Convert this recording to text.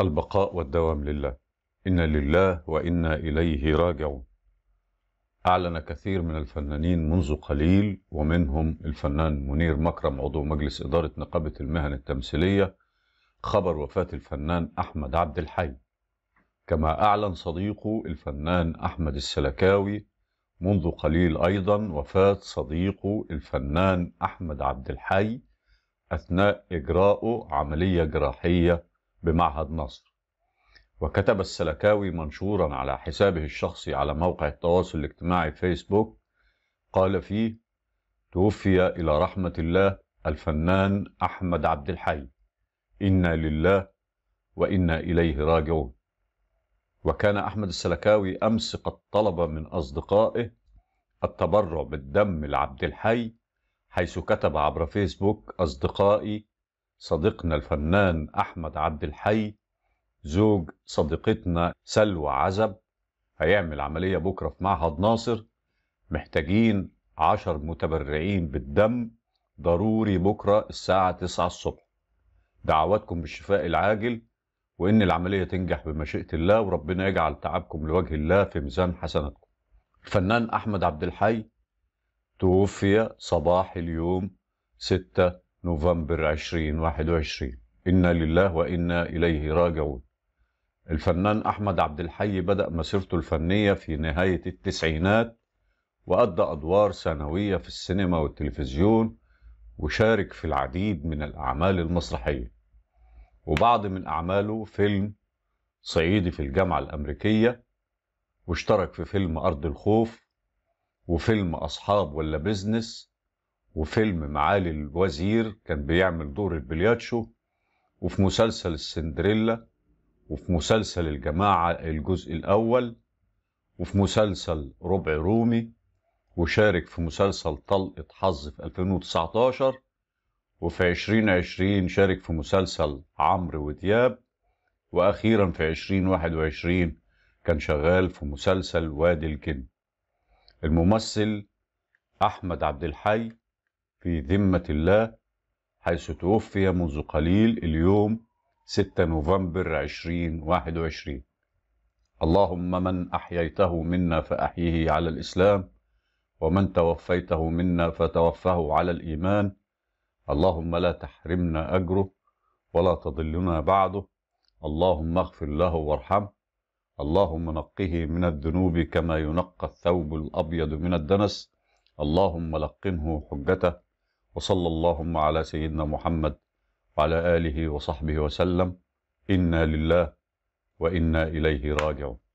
البقاء والدوام لله إن لله وإنا إليه راجعون أعلن كثير من الفنانين منذ قليل ومنهم الفنان منير مكرم عضو مجلس إدارة نقابة المهن التمثيلية خبر وفاة الفنان أحمد عبد الحي كما أعلن صديقه الفنان أحمد السلكاوي منذ قليل أيضا وفاة صديقه الفنان أحمد عبد الحي أثناء إجراءه عملية جراحية بمعهد نصر وكتب السلكاوي منشورا على حسابه الشخصي على موقع التواصل الاجتماعي فيسبوك قال فيه توفي إلى رحمة الله الفنان أحمد عبد الحي إنا لله وإنا إليه راجعون وكان أحمد السلكاوي أمس قد طلب من أصدقائه التبرع بالدم لعبد الحي حيث كتب عبر فيسبوك أصدقائي صديقنا الفنان أحمد عبد الحي زوج صديقتنا سلوى عزب هيعمل عملية بكرة في معهد ناصر محتاجين عشر متبرعين بالدم ضروري بكرة الساعة 9 الصبح دعواتكم بالشفاء العاجل وإن العملية تنجح بمشيئة الله وربنا يجعل تعبكم لوجه الله في ميزان حسناتكم الفنان أحمد عبد الحي توفي صباح اليوم 6 نوفمبر 2021 إنا لله وإنا إليه راجعون الفنان أحمد عبد الحي بدأ مسيرته الفنية في نهاية التسعينات وأدى أدوار ثانوية في السينما والتلفزيون وشارك في العديد من الأعمال المسرحية وبعض من أعماله فيلم صعيدي في الجامعة الأمريكية واشترك في فيلم أرض الخوف وفيلم أصحاب ولا بيزنس وفيلم معالي الوزير كان بيعمل دور البلياتشو وفي مسلسل السندريلا وفي مسلسل الجماعة الجزء الأول وفي مسلسل ربع رومي وشارك في مسلسل طلقة حظ في 2019 وفي 2020 شارك في مسلسل عمرو ودياب وأخيرا في 2021 كان شغال في مسلسل وادي الجن الممثل أحمد عبد الحي في ذمة الله حيث توفي منذ قليل اليوم 6 نوفمبر 2021 اللهم من أحييته منا فأحيه على الإسلام ومن توفيته منا فتوفه على الإيمان اللهم لا تحرمنا أجره ولا تضلنا بعده اللهم اغفر له وارحمه اللهم نقه من الذنوب كما ينقى الثوب الأبيض من الدنس اللهم لقنه حجته وصلى اللهم على سيدنا محمد وعلى آله وصحبه وسلم إنا لله وإنا إليه راجعون